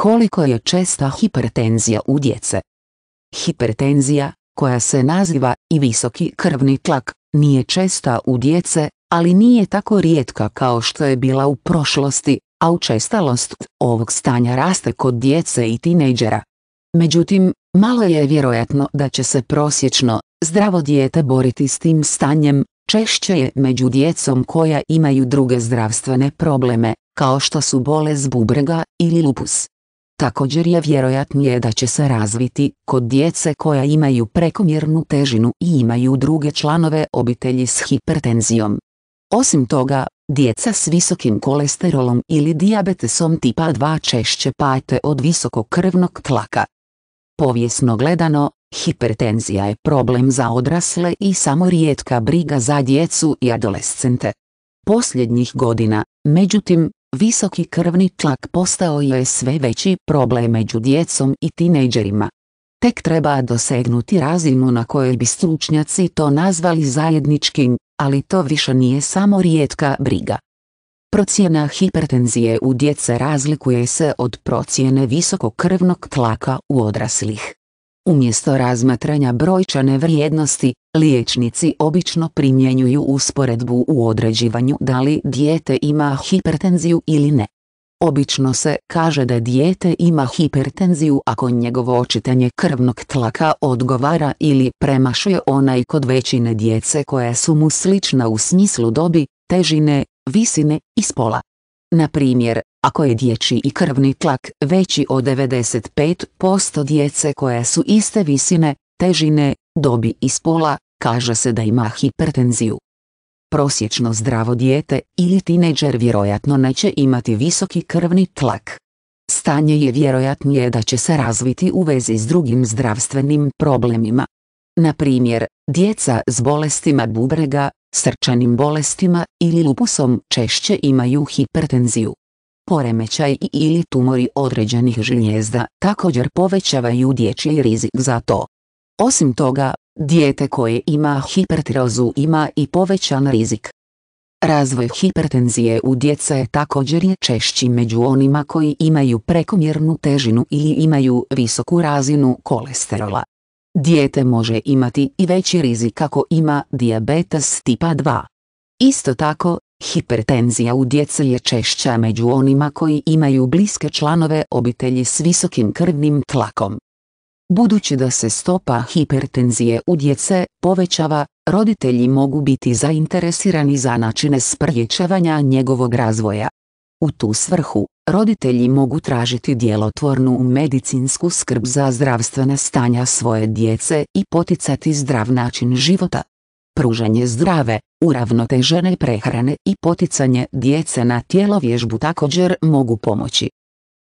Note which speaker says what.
Speaker 1: Koliko je česta hipertenzija u djece? Hipertenzija, koja se naziva i visoki krvni tlak, nije česta u djece, ali nije tako rijetka kao što je bila u prošlosti, a učestalost ovog stanja raste kod djece i tinejdžera. Međutim, malo je vjerojatno da će se prosječno, zdravo dijete boriti s tim stanjem, češće je među djecom koja imaju druge zdravstvene probleme, kao što su bolest bubrega ili lupus. Također je vjerojatnije da će se razviti kod djece koja imaju prekomjernu težinu i imaju druge članove obitelji s hipertenzijom. Osim toga, djeca s visokim kolesterolom ili diabetesom tipa 2 češće pate od visokog krvnog tlaka. Povijesno gledano, hipertenzija je problem za odrasle i samo rijetka briga za djecu i adolescente. Posljednjih godina, međutim, visoki krvni tlak postao je sve veći problem među djecom i tinejdžerima. Tek treba dosegnuti razinu na kojoj bi stručnjaci to nazvali zajedničkim, ali to više nije samo rijetka briga. Procjena hipertenzije u djece razlikuje se od procjene visokog krvnog tlaka u odraslih. Umjesto razmatranja brojčane vrijednosti, liječnici obično primjenjuju usporedbu u određivanju da li dijete ima hipertenziju ili ne. Obično se kaže da dijete ima hipertenziju ako njegovo očitanje krvnog tlaka odgovara ili premašuje onaj kod većine djece koja su mu slična u smislu dobi, težine, visine i spola. Na primjer, ako je dječji i krvni tlak veći od 95% djece koja su iste visine, težine, dobi i spola, kaže se da ima hipertenziju. Prosječno zdravo dijete ili tineđer vjerojatno neće imati visoki krvni tlak. Stanje je vjerojatnije da će se razviti u vezi s drugim zdravstvenim problemima. Na primjer, djeca s bolestima bubrega, srčanim bolestima ili lupusom češće imaju hipertenziju. Poremećaj i ili tumori određenih žlijezda također povećavaju dječji rizik za to. Osim toga, dijete koje ima hipertirozu ima i povećan rizik. Razvoj hipertenzije u djece također je češći među onima koji imaju prekomjernu težinu ili imaju visoku razinu kolesterola. Dijete može imati i veći rizik ako ima dijabetes tipa 2. Isto tako, Hipertenzija u djece je češća među onima koji imaju bliske članove obitelji s visokim krvnim tlakom. Budući da se stopa hipertenzije u djece povećava, roditelji mogu biti zainteresirani za načine sprječavanja njegovog razvoja. U tu svrhu, roditelji mogu tražiti djelotvornu medicinsku skrb za zdravstvena stanja svoje djece i poticati zdrav način života. Pružanje zdrave, uravnotežene prehrane i poticanje djece na tijelovježbu također mogu pomoći.